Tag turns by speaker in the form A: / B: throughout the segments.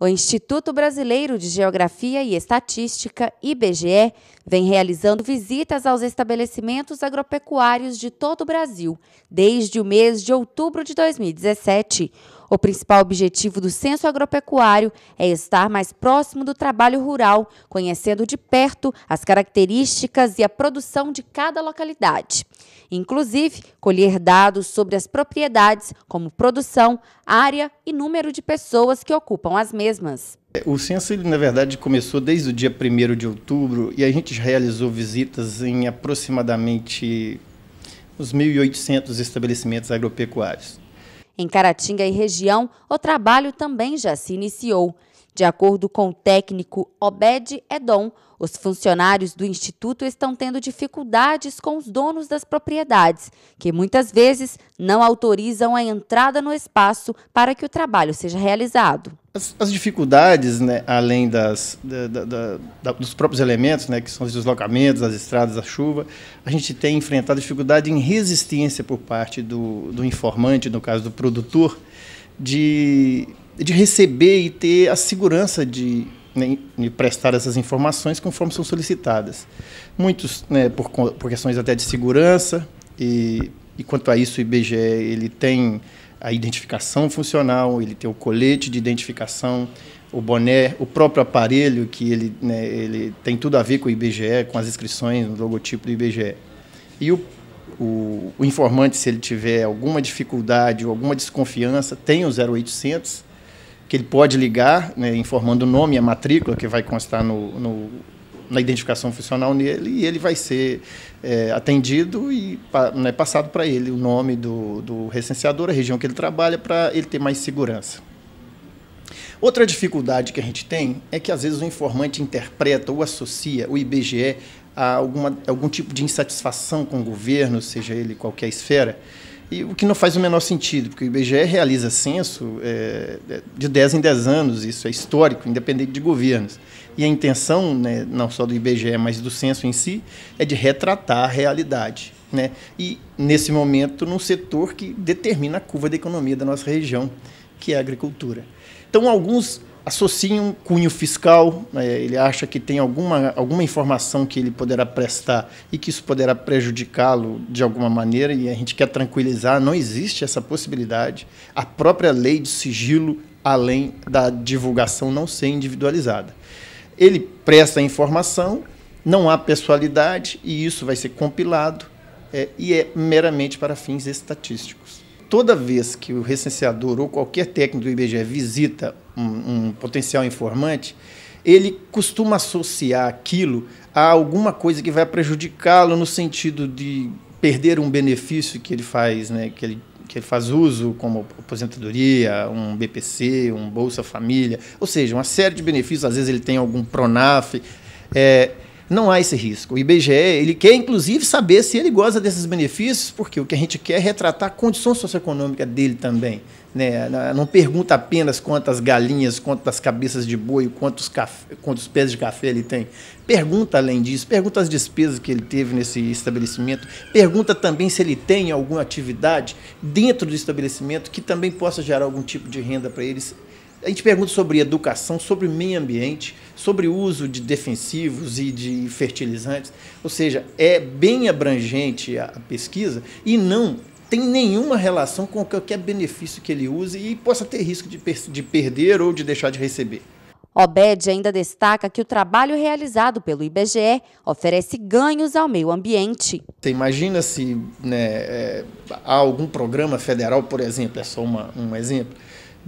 A: O Instituto Brasileiro de Geografia e Estatística, IBGE, vem realizando visitas aos estabelecimentos agropecuários de todo o Brasil desde o mês de outubro de 2017. O principal objetivo do Censo Agropecuário é estar mais próximo do trabalho rural, conhecendo de perto as características e a produção de cada localidade. Inclusive, colher dados sobre as propriedades, como produção, área e número de pessoas que ocupam as mesmas.
B: O censo, ele, na verdade, começou desde o dia 1 de outubro e a gente realizou visitas em aproximadamente os 1.800 estabelecimentos agropecuários.
A: Em Caratinga e região, o trabalho também já se iniciou. De acordo com o técnico Obed Edom, os funcionários do Instituto estão tendo dificuldades com os donos das propriedades, que muitas vezes não autorizam a entrada no espaço para que o trabalho seja realizado. As, as
B: dificuldades, né, além das, da, da, da, dos próprios elementos, né, que são os deslocamentos, as estradas, a chuva, a gente tem enfrentado dificuldade em resistência por parte do, do informante, no caso do produtor, de de receber e ter a segurança de, né, prestar essas informações conforme são solicitadas. Muitos, né, por, por, questões até de segurança, e, e quanto a isso o IBGE ele tem a identificação funcional, ele tem o colete de identificação, o boné, o próprio aparelho, que ele, né, ele tem tudo a ver com o IBGE, com as inscrições, o logotipo do IBGE. E o, o, o informante, se ele tiver alguma dificuldade ou alguma desconfiança, tem o 0800 que ele pode ligar, né, informando o nome e a matrícula que vai constar no, no, na identificação funcional nele, e ele vai ser é, atendido e né, passado para ele o nome do, do recenseador, a região que ele trabalha, para ele ter mais segurança. Outra dificuldade que a gente tem é que às vezes o informante interpreta ou associa o IBGE a alguma, algum tipo de insatisfação com o governo, seja ele qualquer esfera, e o que não faz o menor sentido, porque o IBGE realiza censo é, de 10 em 10 anos, isso é histórico, independente de governos. E a intenção, né, não só do IBGE, mas do censo em si, é de retratar a realidade. Né? E, nesse momento, num setor que determina a curva da economia da nossa região, que é a agricultura. Então, alguns associa um cunho fiscal, né? ele acha que tem alguma, alguma informação que ele poderá prestar e que isso poderá prejudicá-lo de alguma maneira, e a gente quer tranquilizar, não existe essa possibilidade. A própria lei de sigilo, além da divulgação não ser individualizada. Ele presta a informação, não há pessoalidade, e isso vai ser compilado é, e é meramente para fins estatísticos toda vez que o recenseador ou qualquer técnico do IBGE visita um, um potencial informante, ele costuma associar aquilo a alguma coisa que vai prejudicá-lo no sentido de perder um benefício que ele faz, né, que ele que ele faz uso, como aposentadoria, um BPC, um Bolsa Família, ou seja, uma série de benefícios. Às vezes ele tem algum Pronaf. É, não há esse risco. O IBGE ele quer, inclusive, saber se ele goza desses benefícios, porque o que a gente quer é retratar a condição socioeconômica dele também. Né? Não pergunta apenas quantas galinhas, quantas cabeças de boi, quantos, café, quantos pés de café ele tem. Pergunta além disso, pergunta as despesas que ele teve nesse estabelecimento, pergunta também se ele tem alguma atividade dentro do estabelecimento que também possa gerar algum tipo de renda para eles a gente pergunta sobre educação, sobre meio ambiente, sobre uso de defensivos e de fertilizantes. Ou seja, é bem abrangente a pesquisa e não tem nenhuma relação com qualquer benefício que ele use e possa ter risco de, per de perder ou de deixar de
A: receber. Obed ainda destaca que o trabalho realizado pelo IBGE oferece ganhos ao meio ambiente. Você
B: então, imagina se né, é, há algum programa federal, por exemplo, é só uma, um exemplo,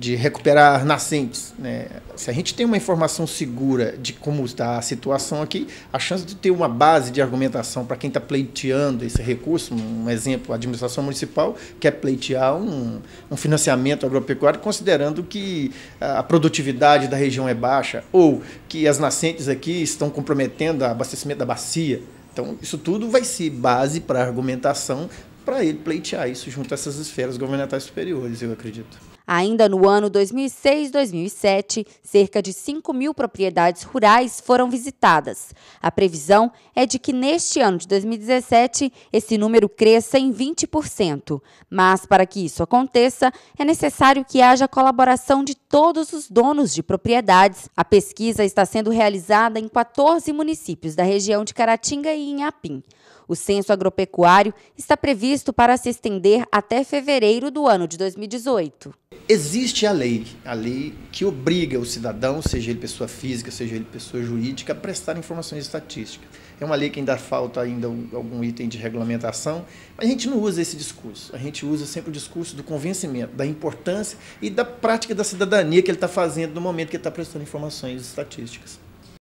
B: de recuperar nascentes. Né? Se a gente tem uma informação segura de como está a situação aqui, a chance de ter uma base de argumentação para quem está pleiteando esse recurso, um exemplo, a administração municipal quer é pleitear um, um financiamento agropecuário, considerando que a produtividade da região é baixa ou que as nascentes aqui estão comprometendo o abastecimento da bacia. Então, isso tudo vai ser base para argumentação para ele pleitear isso junto a essas esferas governamentais superiores, eu acredito.
A: Ainda no ano 2006-2007, cerca de 5 mil propriedades rurais foram visitadas. A previsão é de que neste ano de 2017 esse número cresça em 20%. Mas para que isso aconteça, é necessário que haja colaboração de todos os donos de propriedades. A pesquisa está sendo realizada em 14 municípios da região de Caratinga e Inhapim. O censo agropecuário está previsto para se estender até fevereiro do ano de 2018
B: existe a lei, a lei que obriga o cidadão, seja ele pessoa física, seja ele pessoa jurídica, a prestar informações estatísticas. É uma lei que ainda falta ainda algum item de regulamentação, mas a gente não usa esse discurso. A gente usa sempre o discurso do convencimento, da importância e da prática da cidadania que ele está fazendo no momento que ele está prestando informações estatísticas.